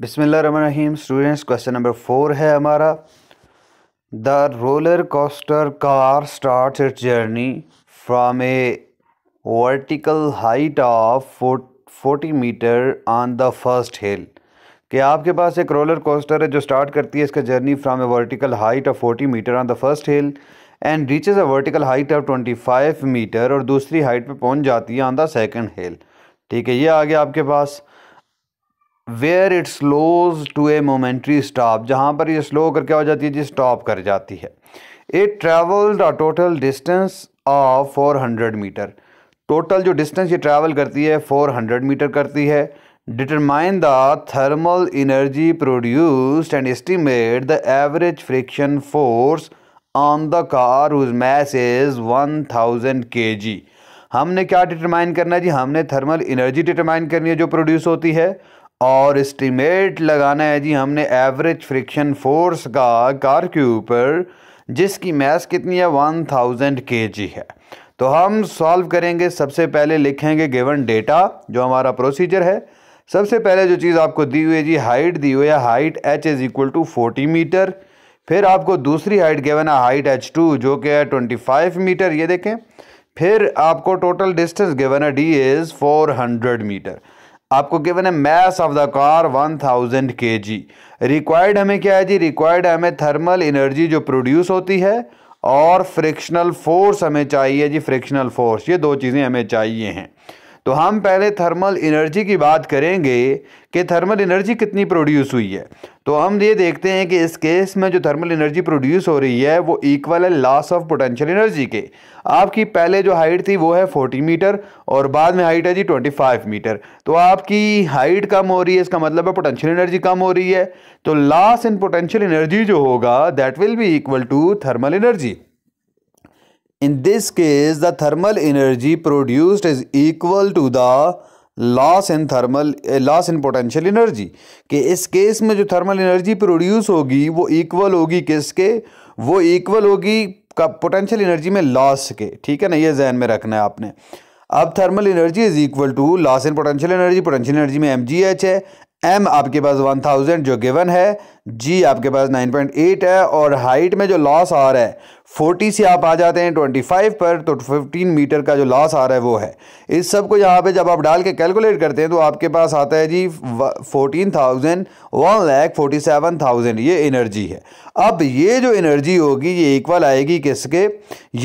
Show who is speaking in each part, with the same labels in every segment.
Speaker 1: बिसमीम students question number four है हमारा the roller coaster car start it journey from a vertical height of forty metre on the first hill कि आपके पास एक roller coaster है जो स्टार्ट करती है इसका journey from a vertical height of forty metre on the first hill and reaches a vertical height of twenty five metre और दूसरी हाइट पर पहुँच जाती है ऑन द सेकेंड हिल ठीक है ये आ गया आपके पास where it slows to a momentary stop जहाँ पर ये स्लो कर क्या हो जाती है जी स्टॉप कर जाती है it travel a total distance of four hundred metre total जो डिस्टेंस ये ट्रैवल करती है फोर हंड्रेड मीटर करती है determine the thermal energy produced and estimate the average friction force on the car whose mass is one thousand K G हमने क्या determine करना है जी हमने थर्मल इनर्जी डिटरमाइन करनी है जो प्रोड्यूस होती है और इस्टीमेट लगाना है जी हमने एवरेज फ्रिक्शन फोर्स का कार के ऊपर जिसकी मैस कितनी है वन थाउजेंड के जी है तो हम सॉल्व करेंगे सबसे पहले लिखेंगे गिवन डेटा जो हमारा प्रोसीजर है सबसे पहले जो चीज़ आपको दी हुई है जी हाइट दी हुई है height H is equal to forty metre फिर आपको दूसरी हाइट गिवन है हाइट एच टू जो कि है ट्वेंटी फाइव मीटर ये देखें फिर आपको टोटल डिस्टेंस गिवन है D is four hundred metre आपको गिवन है mass of the car 1000 thousand K G required हमें क्या है जी रिक्वायर्ड हमें थर्मल एनर्जी जो प्रोड्यूस होती है और फ्रिक्शनल फोर्स हमें चाहिए जी फ्रिक्शनल फोर्स ये दो चीज़ें हमें चाहिए हैं तो हम पहले थर्मल एनर्जी की बात करेंगे कि थर्मल एनर्जी कितनी प्रोड्यूस हुई है तो हम ये देखते हैं कि इस केस में जो थर्मल एनर्जी प्रोड्यूस हो रही है वो इक्वल है लॉस ऑफ पोटेंशियल एनर्जी के आपकी पहले जो हाइट थी वो है 40 मीटर और बाद में हाइट है जी 25 मीटर तो आपकी हाइट कम हो रही है इसका मतलब है पोटेंशियल एनर्जी कम हो रही है तो लॉस इन पोटेंशियल एनर्जी जो होगा that will be equal to thermal energy In this case, the thermal energy produced is equal to the loss in thermal loss in potential energy कि इस case में जो थर्मल एनर्जी प्रोड्यूस होगी वो equal होगी किसके वो इक्वल होगी का पोटेंशियल एनर्जी में लॉस के ठीक है ना ये जहन में रखना है आपने अब thermal energy is equal to loss in potential energy potential energy में एम जी एच है एम आपके पास वन थाउजेंड जो गिवन है जी आपके पास नाइन पॉइंट एट है और हाइट में जो लॉस आ रहा है फोर्टी से आप आ जाते हैं ट्वेंटी फाइव पर तो फिफ्टीन मीटर का जो लॉस आ रहा है वो है इस सब को यहाँ पे जब आप डाल के कैलकुलेट करते हैं तो आपके पास आता है G 14,000 thousand one lakh forty seven thousand ये एनर्जी है अब ये जो एनर्जी होगी ये इक्वल आएगी किसके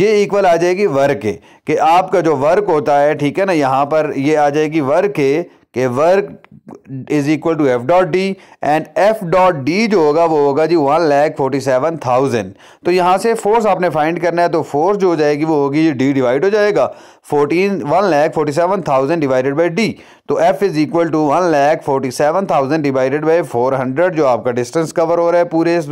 Speaker 1: ये इक्वल आ जाएगी वर्क के कि आपका जो वर्क होता है ठीक है ना यहाँ पर ये आ जाएगी वर्क के कि work is equal to F dot D and F dot D जो होगा वो होगा जी one lakh forty seven thousand तो यहाँ से फोर्स आपने फाइंड करना है तो फोर्स जो हो जाएगी वो होगी जी डी डिवाइड हो जाएगा fourteen one lakh forty seven thousand divided by D तो F is equal to one lakh forty seven thousand divided by four hundred जो आपका डिस्टेंस कवर हो रहा है पूरे इस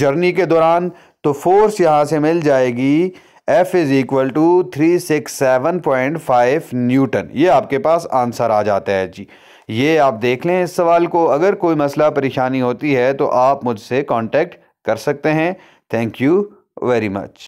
Speaker 1: जर्नी के दौरान तो फोर्स यहाँ से मिल जाएगी F is equal to three six seven point five newton ये आपके पास आंसर आ जाता है जी ये आप देख लें इस सवाल को अगर कोई मसला परेशानी होती है तो आप मुझसे कॉन्टेक्ट कर सकते हैं थैंक यू वेरी मच